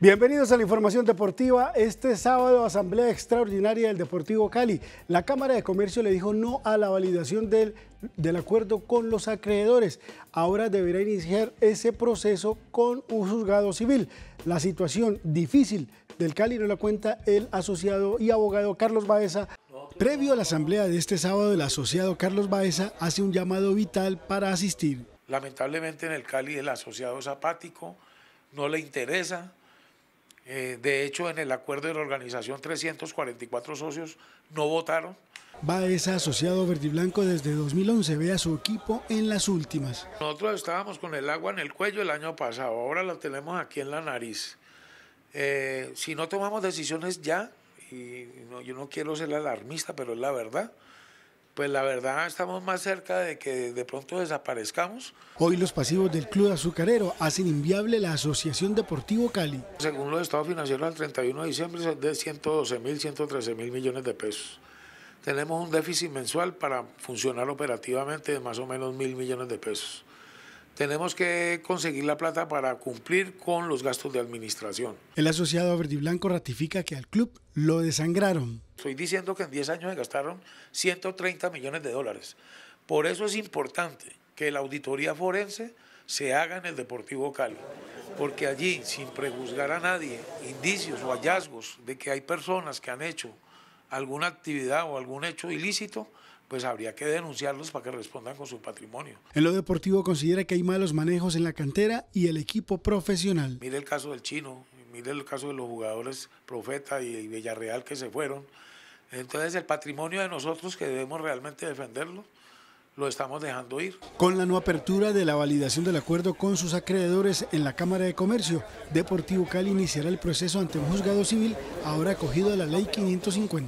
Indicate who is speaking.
Speaker 1: Bienvenidos a la información deportiva. Este sábado, Asamblea Extraordinaria del Deportivo Cali. La Cámara de Comercio le dijo no a la validación del, del acuerdo con los acreedores. Ahora deberá iniciar ese proceso con un juzgado civil. La situación difícil del Cali no la cuenta el asociado y abogado Carlos Baeza. Previo a la asamblea de este sábado, el asociado Carlos Baeza hace un llamado vital para asistir.
Speaker 2: Lamentablemente en el Cali el asociado zapático no le interesa, eh, de hecho, en el acuerdo de la organización, 344 socios no votaron.
Speaker 1: Va esa asociado verde blanco desde 2011, ve a su equipo en las últimas.
Speaker 2: Nosotros estábamos con el agua en el cuello el año pasado, ahora la tenemos aquí en la nariz. Eh, si no tomamos decisiones ya, y yo no quiero ser alarmista, pero es la verdad, pues la verdad estamos más cerca de que de pronto desaparezcamos.
Speaker 1: Hoy los pasivos del Club Azucarero hacen inviable la Asociación Deportivo Cali.
Speaker 2: Según los estados financieros al 31 de diciembre son de 112 mil, 113 mil millones de pesos. Tenemos un déficit mensual para funcionar operativamente de más o menos mil millones de pesos. Tenemos que conseguir la plata para cumplir con los gastos de administración.
Speaker 1: El asociado verde y blanco ratifica que al club lo desangraron
Speaker 2: Estoy diciendo que en 10 años se gastaron 130 millones de dólares. Por eso es importante que la auditoría forense se haga en el Deportivo Cali, porque allí, sin prejuzgar a nadie, indicios o hallazgos de que hay personas que han hecho alguna actividad o algún hecho ilícito, pues habría que denunciarlos para que respondan con su patrimonio.
Speaker 1: En lo deportivo considera que hay malos manejos en la cantera y el equipo profesional.
Speaker 2: Mire el caso del chino, mire el caso de los jugadores Profeta y, Villarreal que se fueron. Entonces el patrimonio de nosotros que debemos realmente defenderlo, lo estamos dejando ir.
Speaker 1: Con la no apertura de la validación del acuerdo con sus acreedores en la Cámara de Comercio, Deportivo Cali iniciará el proceso ante un juzgado civil ahora acogido a la Ley 550.